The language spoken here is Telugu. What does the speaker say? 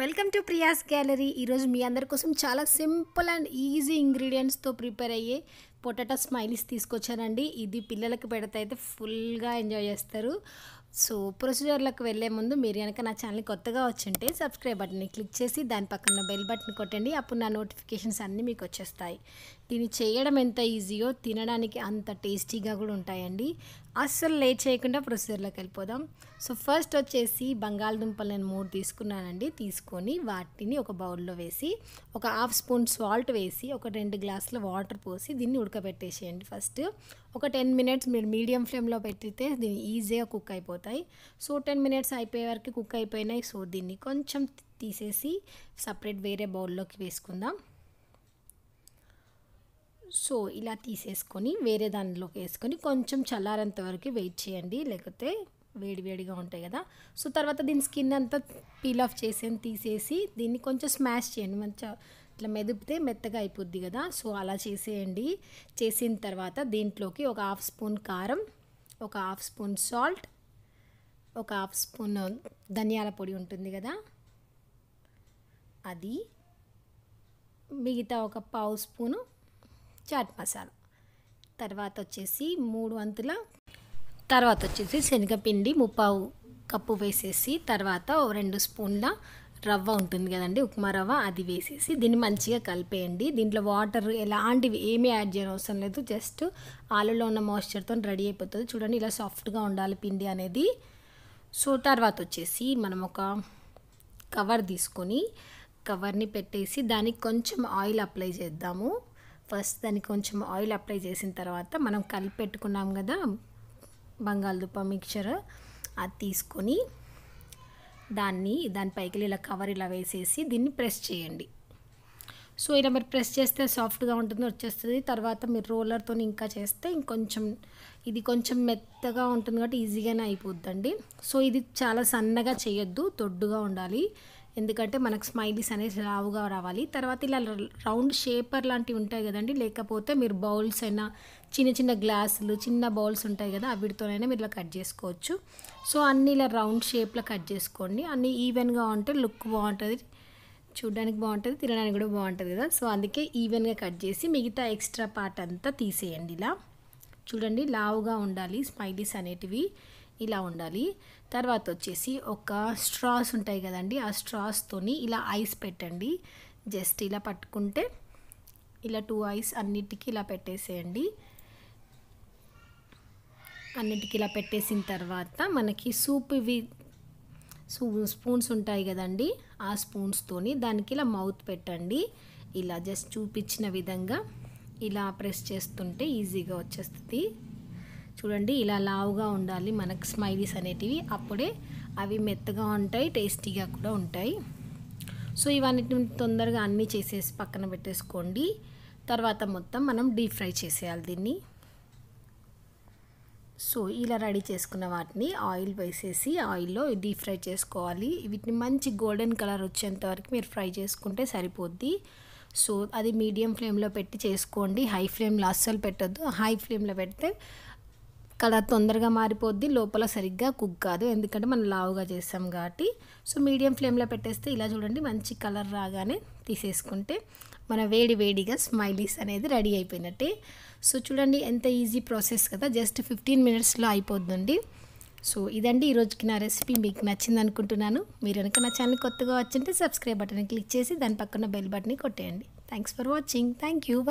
వెల్కమ్ టు ప్రియాస్ గ్యాలరీ ఈరోజు మీ అందరి కోసం చాలా సింపుల్ అండ్ ఈజీ ఇంగ్రీడియంట్స్తో ప్రిపేర్ అయ్యే పొటాటో స్మైలీస్ తీసుకొచ్చానండి ఇది పిల్లలకి పెడితే అయితే ఫుల్గా ఎంజాయ్ చేస్తారు సో ప్రొసీజర్లకు వెళ్ళే ముందు మీరు కనుక నా ఛానల్ కొత్తగా వచ్చుంటే సబ్స్క్రైబ్ బటన్ని క్లిక్ చేసి దాని పక్కన బెల్ బటన్ కొట్టండి అప్పుడు నా నోటిఫికేషన్స్ అన్నీ మీకు వచ్చేస్తాయి దీన్ని చేయడం ఎంత ఈజీయో తినడానికి అంత టేస్టీగా కూడా ఉంటాయండి అస్సలు లేట్ చేయకుండా ప్రొసీజర్లోకి వెళ్ళిపోదాం సో ఫస్ట్ వచ్చేసి బంగాళదుంపలు నేను మూడు తీసుకున్నానండి తీసుకొని వాటిని ఒక బౌల్లో వేసి ఒక హాఫ్ స్పూన్ సాల్ట్ వేసి ఒక రెండు గ్లాసుల వాటర్ పోసి దీన్ని ఉడకబెట్టేసేయండి ఫస్ట్ ఒక టెన్ మినిట్స్ మీరు మీడియం ఫ్లేమ్లో పెట్టితే దీన్ని ఈజీగా కుక్ అయిపోతుంది అయిపోతాయి సో టెన్ మినిట్స్ అయిపోయే వరకు కుక్ అయిపోయినాయి సో దీన్ని కొంచెం తీసేసి సపరేట్ వేరే బౌల్లోకి వేసుకుందాం సో ఇలా తీసేసుకొని వేరే దానిలోకి వేసుకొని కొంచెం చల్లారేంత వరకు వెయిట్ చేయండి లేకపోతే వేడి వేడిగా ఉంటాయి కదా సో తర్వాత దీని స్కిన్ అంతా పీల్ ఆఫ్ చేసి తీసేసి దీన్ని కొంచెం స్మాష్ చేయండి మంచిగా ఇట్లా మెదిపితే మెత్తగా అయిపోద్ది కదా సో అలా చేసేయండి చేసిన తర్వాత దీంట్లోకి ఒక హాఫ్ స్పూన్ కారం ఒక హాఫ్ స్పూన్ సాల్ట్ ఒక హాఫ్ స్పూన్ ధనియాల పొడి ఉంటుంది కదా అది మిగతా ఒక పావు స్పూను చాట్ మసాలా తర్వాత వచ్చేసి మూడు వంతుల తర్వాత వచ్చేసి శనగపిండి ముప్పావు కప్పు వేసేసి తర్వాత రెండు స్పూన్ల రవ్వ ఉంటుంది కదండి ఉప్మా రవ్వ అది వేసేసి దీన్ని మంచిగా కలిపేయండి దీంట్లో వాటర్ ఎలాంటివి ఏమీ యాడ్ చేయడం అవసరం లేదు జస్ట్ ఆలులో ఉన్న మాయిశ్చర్తో రెడీ అయిపోతుంది చూడండి ఇలా సాఫ్ట్గా ఉండాలి పిండి అనేది సో తర్వాత వచ్చేసి మనం ఒక కవర్ తీసుకొని కవర్ని పెట్టేసి దానికి కొంచెం ఆయిల్ అప్లై చేద్దాము ఫస్ట్ దానికి కొంచెం ఆయిల్ అప్లై చేసిన తర్వాత మనం కలిపి పెట్టుకున్నాం కదా బంగాళదుంప మిక్చర్ అది తీసుకొని దాన్ని దాని పైకి ఇలా కవర్ ఇలా వేసేసి దీన్ని ప్రెస్ చేయండి సో ఇలా మీరు ప్రెస్ చేస్తే సాఫ్ట్గా ఉంటుంది వచ్చేస్తుంది తర్వాత మీరు రోలర్తో ఇంకా చేస్తే ఇంకొంచెం ఇది కొంచెం మెత్తగా ఉంటుంది కాబట్టి ఈజీగానే అయిపోద్దండి సో ఇది చాలా సన్నగా చేయొద్దు దొడ్డుగా ఉండాలి ఎందుకంటే మనకు స్మైలీస్ అనేది రావుగా రావాలి తర్వాత ఇలా రౌండ్ షేపర్ లాంటివి ఉంటాయి కదండి లేకపోతే మీరు బౌల్స్ అయినా చిన్న చిన్న గ్లాసులు చిన్న బౌల్స్ ఉంటాయి కదా వీటితోనైనా మీరు ఇలా కట్ చేసుకోవచ్చు సో అన్నీ ఇలా రౌండ్ షేప్లో కట్ చేసుకోండి అన్నీ ఈవెన్గా ఉంటే లుక్ బాగుంటుంది చూడడానికి బాగుంటుంది తినడానికి కూడా బాగుంటుంది కదా సో అందుకే ఈవెన్గా కట్ చేసి మిగతా ఎక్స్ట్రా పార్ట్ అంతా తీసేయండి ఇలా చూడండి లావుగా ఉండాలి స్మైలీస్ అనేటివి ఇలా ఉండాలి తర్వాత వచ్చేసి ఒక స్ట్రాస్ ఉంటాయి కదండి ఆ స్ట్రాస్తోని ఇలా ఐస్ పెట్టండి జస్ట్ ఇలా పట్టుకుంటే ఇలా టూ ఐస్ అన్నిటికీ ఇలా పెట్టేసేయండి అన్నిటికీ ఇలా పెట్టేసిన తర్వాత మనకి సూప్ ఇవి స్పూన్స్ ఉంటాయి కదండి ఆ స్పూన్స్తోని దానికి ఇలా మౌత్ పెట్టండి ఇలా జస్ట్ చూపించిన విధంగా ఇలా ప్రెస్ చేస్తుంటే ఈజీగా వచ్చేస్తుంది చూడండి ఇలా లావుగా ఉండాలి మనకు స్మైలీస్ అనేటివి అప్పుడే అవి మెత్తగా ఉంటాయి టేస్టీగా కూడా ఉంటాయి సో ఇవన్నీ తొందరగా అన్నీ చేసేసి పక్కన పెట్టేసుకోండి తర్వాత మొత్తం మనం డీప్ ఫ్రై చేసేయాలి దీన్ని సో ఇలా రెడీ చేసుకున్న వాటిని ఆయిల్ వేసేసి ఆయిల్లో డీప్ ఫ్రై చేసుకోవాలి వీటిని మంచి గోల్డెన్ కలర్ వచ్చేంత వరకు మీరు ఫ్రై చేసుకుంటే సరిపోద్ది సో అది మీడియం ఫ్లేమ్లో పెట్టి చేసుకోండి హై ఫ్లేమ్లో అస్సలు పెట్టద్దు హై ఫ్లేమ్లో పెడితే కలర్ తొందరగా మారిపోద్ది లోపల సరిగ్గా కుక్ కాదు ఎందుకంటే మనం లావుగా చేస్తాం కాబట్టి సో మీడియం ఫ్లేమ్లో పెట్టేస్తే ఇలా చూడండి మంచి కలర్ రాగానే తీసేసుకుంటే మన వేడి వేడిగా స్మైలీస్ అనేది రెడీ అయిపోయినట్టే సో చూడండి ఎంత ఈజీ ప్రాసెస్ కదా జస్ట్ ఫిఫ్టీన్ మినిట్స్లో అయిపోద్దండి సో ఇదండి ఈరోజుకి నా రెసిపీ మీకు నచ్చింది అనుకుంటున్నాను మీరు కనుక నా ఛానల్ కొత్తగా వచ్చింటే సబ్స్క్రైబ్ బటన్ క్లిక్ చేసి దాని పక్కన బెల్ బటన్ కొట్టేయండి thanks for watching thank you by